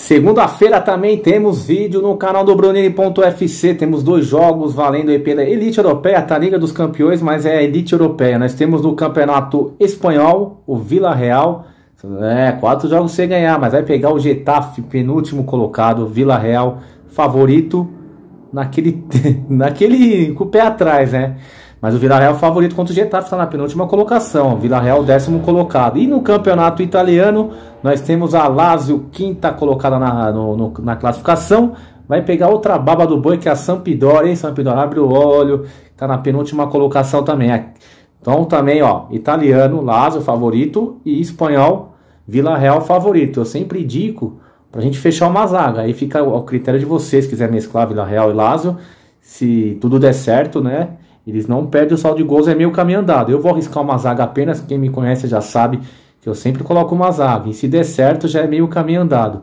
Segunda-feira também temos vídeo no canal do Brunini.fc. Temos dois jogos valendo aí pela Elite Europeia, tá? Liga dos Campeões, mas é Elite Europeia. Nós temos no Campeonato Espanhol, o Vila Real. É, quatro jogos sem ganhar, mas vai pegar o Getafe, penúltimo colocado, Vila Real, favorito, naquele, naquele com o pé atrás, né? Mas o Vila Real é favorito contra o Getafe está na penúltima colocação. Vila Real décimo colocado. E no campeonato italiano nós temos a Lazio quinta colocada na, no, no, na classificação. Vai pegar outra baba do boi que é a Sampdoria, hein? Sampdoria abre o óleo, está na penúltima colocação também. Então também, ó, italiano, Lazio favorito e espanhol, Vila Real favorito. Eu sempre indico para a gente fechar uma zaga. Aí fica ao critério de vocês, se quiser mesclar Vila Real e Lazio, se tudo der certo, né? Eles não perdem o saldo de gols, é meio caminho andado. Eu vou arriscar uma zaga apenas, quem me conhece já sabe que eu sempre coloco uma zaga. E se der certo, já é meio caminho andado.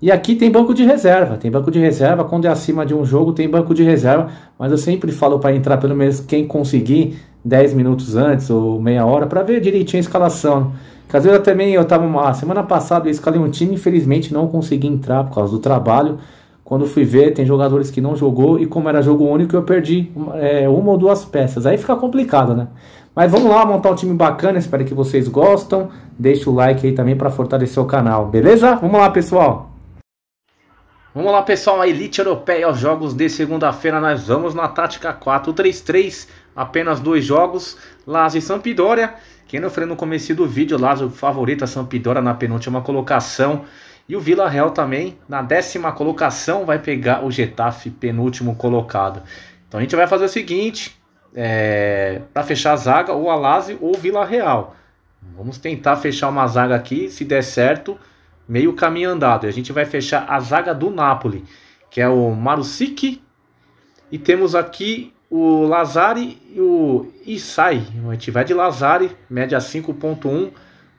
E aqui tem banco de reserva. Tem banco de reserva. Quando é acima de um jogo, tem banco de reserva. Mas eu sempre falo para entrar pelo menos quem conseguir 10 minutos antes ou meia hora para ver direitinho a escalação. Porque às vezes eu também eu tava uma semana passada eu escalei um time, infelizmente não consegui entrar por causa do trabalho. Quando fui ver, tem jogadores que não jogou e como era jogo único, eu perdi é, uma ou duas peças. Aí fica complicado, né? Mas vamos lá montar um time bacana, espero que vocês gostam. Deixa o like aí também para fortalecer o canal, beleza? Vamos lá, pessoal. Vamos lá, pessoal, a Elite Europeia, os jogos de segunda-feira, nós vamos na tática 4-3-3, apenas dois jogos, Lazio e Sampdoria. Quem não foi no começo do vídeo, Lazio favorita, Sampdoria na penúltima colocação. E o Vila Real também, na décima colocação, vai pegar o Getafe, penúltimo colocado. Então a gente vai fazer o seguinte: é, para fechar a zaga, ou Alásio ou Vila Real. Vamos tentar fechar uma zaga aqui, se der certo, meio caminho andado. E a gente vai fechar a zaga do Napoli, que é o Marusic. E temos aqui o Lazari e o Isai. A gente vai de Lazari, média 5.1.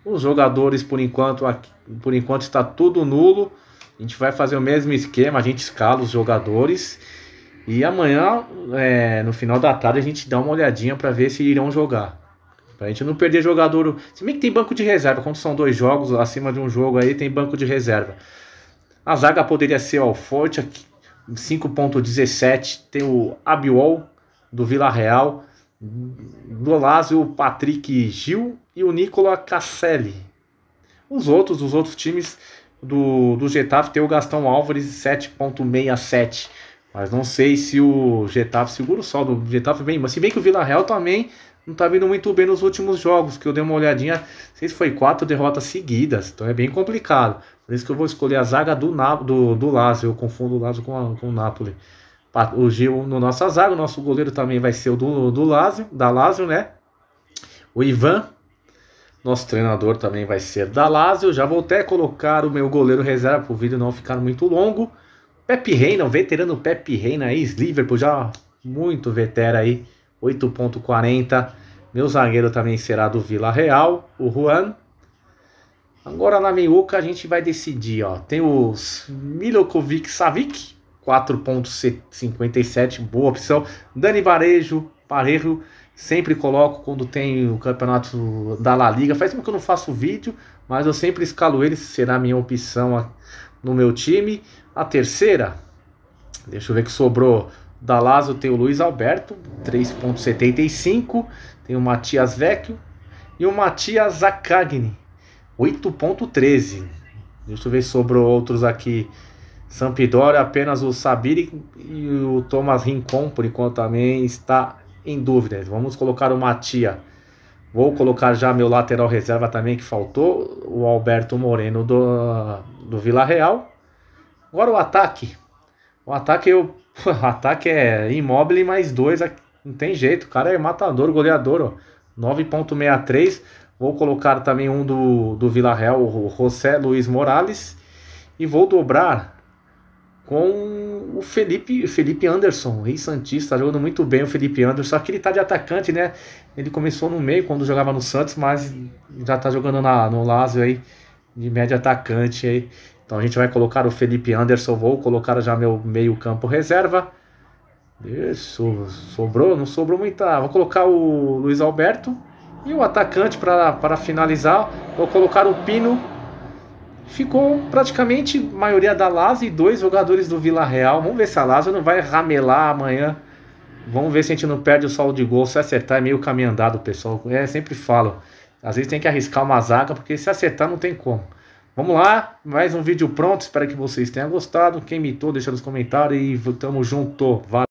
Os jogadores, por enquanto, aqui, por enquanto está tudo nulo. A gente vai fazer o mesmo esquema, a gente escala os jogadores. E amanhã, é, no final da tarde, a gente dá uma olhadinha para ver se irão jogar. Pra gente não perder jogador. Se bem que tem banco de reserva, quando são dois jogos, acima de um jogo aí, tem banco de reserva. A zaga poderia ser o Forte, 5.17, tem o Abiol do Vila Real. Uhum. Lázio, o Patrick Gil e o Nicola Casselli. Os outros, os outros times do, do Getafe tem o Gastão Álvares 7.67. Mas não sei se o Getafe segura o saldo do Getafe bem, mas se bem que o Vila Real também não tá vindo muito bem nos últimos jogos, que eu dei uma olhadinha, não sei se foi quatro derrotas seguidas, então é bem complicado. Por isso que eu vou escolher a zaga do, do, do Lazio, eu confundo o Lazio com, com o Napoli o Gil no nosso zaga, o nosso goleiro também vai ser o do, do Lazio, da Lazio, né? O Ivan, nosso treinador também vai ser da Lazio. Já vou até colocar o meu goleiro reserva para o vídeo não ficar muito longo. Pepe Reina, o veterano Pepe Reina, aí, liverpool já muito veterano aí, 8.40. Meu zagueiro também será do Vila Real, o Juan. Agora na meiuca a gente vai decidir, ó. Tem os Milokovic Savic, 4.57, boa opção. Dani Varejo, Parejo, sempre coloco quando tem o campeonato da La Liga. Faz tempo que eu não faço vídeo, mas eu sempre escalo ele, será minha opção no meu time. A terceira, deixa eu ver que sobrou. Da Lazio tem o Luiz Alberto, 3.75. Tem o Matias Vecchio e o Matias Zacagni, 8.13. Deixa eu ver se sobrou outros aqui. Sampdoria, apenas o Sabiri e o Thomas Rincon, por enquanto, também está em dúvida. Vamos colocar o Matia. Vou colocar já meu lateral reserva também, que faltou, o Alberto Moreno do, do Vila Real. Agora o ataque. O ataque, eu, o ataque é imóvel mais dois, não tem jeito. O cara é matador, goleador, 9.63. Vou colocar também um do, do Vila Real, o José Luiz Morales. E vou dobrar com o Felipe, Felipe Anderson, rei Santista, jogando muito bem o Felipe Anderson, só que ele tá de atacante, né? Ele começou no meio quando jogava no Santos, mas já tá jogando na, no Lazio aí, de médio atacante aí. Então a gente vai colocar o Felipe Anderson, vou colocar já meu meio campo reserva. Isso, sobrou, não sobrou muita. Vou colocar o Luiz Alberto e o atacante para finalizar. Vou colocar o Pino ficou praticamente a maioria da Lazio e dois jogadores do Vila Real. Vamos ver se a Lazio não vai ramelar amanhã. Vamos ver se a gente não perde o saldo de gol. Se acertar é meio caminho andado, pessoal. É, sempre falo. Às vezes tem que arriscar uma zaga, porque se acertar não tem como. Vamos lá, mais um vídeo pronto. Espero que vocês tenham gostado. Quem imitou, deixa nos comentários e tamo junto. Valeu.